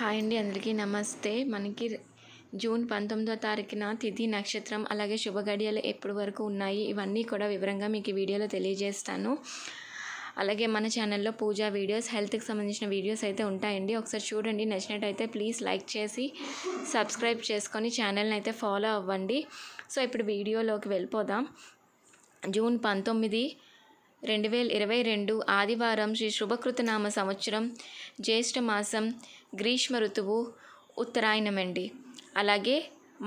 hi అండి అందరికీ నమస్తే మనకి జూన్ పంతొమ్మిదో తారీఖున తిథి నక్షత్రం అలాగే శుభగడియలు ఎప్పటి వరకు ఉన్నాయి ఇవన్నీ కూడా వివరంగా మీకు వీడియోలో తెలియజేస్తాను అలాగే మన ఛానల్లో పూజా వీడియోస్ హెల్త్కి సంబంధించిన వీడియోస్ అయితే ఉంటాయండి ఒకసారి చూడండి నచ్చినట్టయితే ప్లీజ్ లైక్ చేసి సబ్స్క్రైబ్ చేసుకొని ఛానల్ని అయితే ఫాలో అవ్వండి సో ఇప్పుడు వీడియోలోకి వెళ్ళిపోదాం జూన్ పంతొమ్మిది రెండు వేల ఇరవై రెండు ఆదివారం శ్రీ శుభకృతనామ సంవత్సరం జ్యేష్ఠమాసం గ్రీష్మ ఋతువు ఉత్తరాయణమండి అలాగే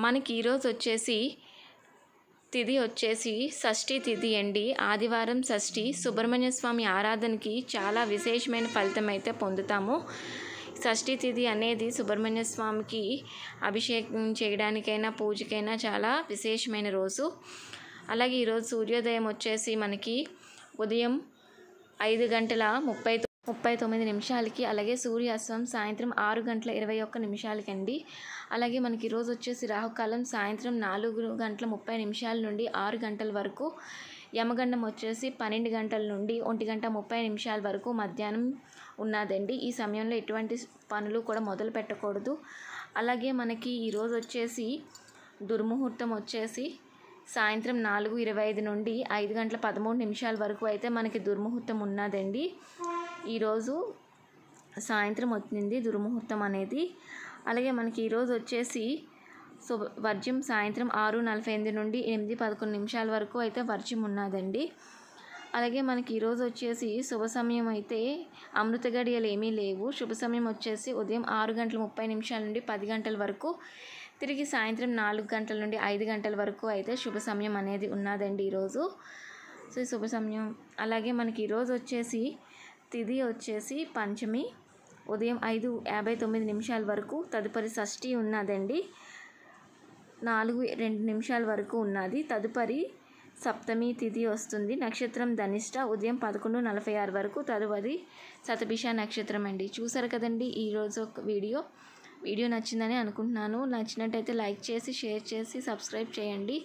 మనకి ఈరోజు వచ్చేసి తిథి వచ్చేసి షష్ఠి తిథి అండి ఆదివారం షష్ఠి సుబ్రహ్మణ్య స్వామి ఆరాధనకి చాలా విశేషమైన ఫలితం అయితే పొందుతాము షష్ఠి తిథి అనేది సుబ్రహ్మణ్య స్వామికి అభిషేకం చేయడానికైనా పూజకైనా చాలా విశేషమైన రోజు అలాగే ఈరోజు సూర్యోదయం వచ్చేసి మనకి ఉదయం ఐదు గంటల ముప్పై ముప్పై తొమ్మిది నిమిషాలకి అలాగే సూర్యాస్తం సాయంత్రం ఆరు గంటల ఇరవై ఒక్క నిమిషాలకి అండి అలాగే మనకి ఈరోజు వచ్చేసి రాహుకాలం సాయంత్రం నాలుగు గంటల ముప్పై నిమిషాల నుండి ఆరు గంటల వరకు యమగండం వచ్చేసి పన్నెండు గంటల నుండి ఒంటి గంట ముప్పై నిమిషాల వరకు మధ్యాహ్నం ఉన్నదండి ఈ సమయంలో ఎటువంటి పనులు కూడా మొదలు పెట్టకూడదు అలాగే మనకి ఈరోజు వచ్చేసి దుర్ముహూర్తం వచ్చేసి సాయంత్రం నాలుగు ఇరవై ఐదు నుండి ఐదు గంటల పదమూడు నిమిషాల వరకు అయితే మనకి దుర్ముహూర్తం ఉన్నదండి ఈరోజు సాయంత్రం వచ్చింది దుర్ముహూర్తం అనేది అలాగే మనకి ఈరోజు వచ్చేసి సో వర్జ్యం సాయంత్రం ఆరు నలభై ఎనిమిది నుండి ఎనిమిది పదకొండు నిమిషాల వరకు అయితే వర్జ్యం ఉన్నదండి అలాగే మనకి ఈరోజు వచ్చేసి శుభ సమయం అయితే అమృత గడియలు ఏమీ లేవు శుభ సమయం వచ్చేసి ఉదయం ఆరు గంటల ముప్పై నిమిషాల నుండి పది గంటల వరకు తిరిగి సాయంత్రం నాలుగు గంటల నుండి ఐదు గంటల వరకు అయితే శుభ సమయం అనేది ఉన్నదండి ఈరోజు సో శుభ సమయం అలాగే మనకి ఈరోజు వచ్చేసి తిది వచ్చేసి పంచమి ఉదయం ఐదు యాభై తొమ్మిది నిమిషాల వరకు తదుపరి షష్ఠి ఉన్నదండి నాలుగు రెండు నిమిషాల వరకు ఉన్నది తదుపరి సప్తమి తిథి వస్తుంది నక్షత్రం ధనిష్ట ఉదయం పదకొండు నలభై ఆరు వరకు తదుపరి శతభిష నక్షత్రం అండి చూసారు కదండి ఈరోజు ఒక వీడియో వీడియో నచ్చిందని అనుకుంటున్నాను నచ్చినట్టయితే లైక్ చేసి షేర్ చేసి సబ్స్క్రైబ్ చేయండి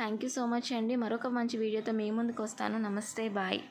థ్యాంక్ యూ సో మచ్ అండి మరొక మంచి వీడియోతో మీ ముందుకు వస్తాను నమస్తే బాయ్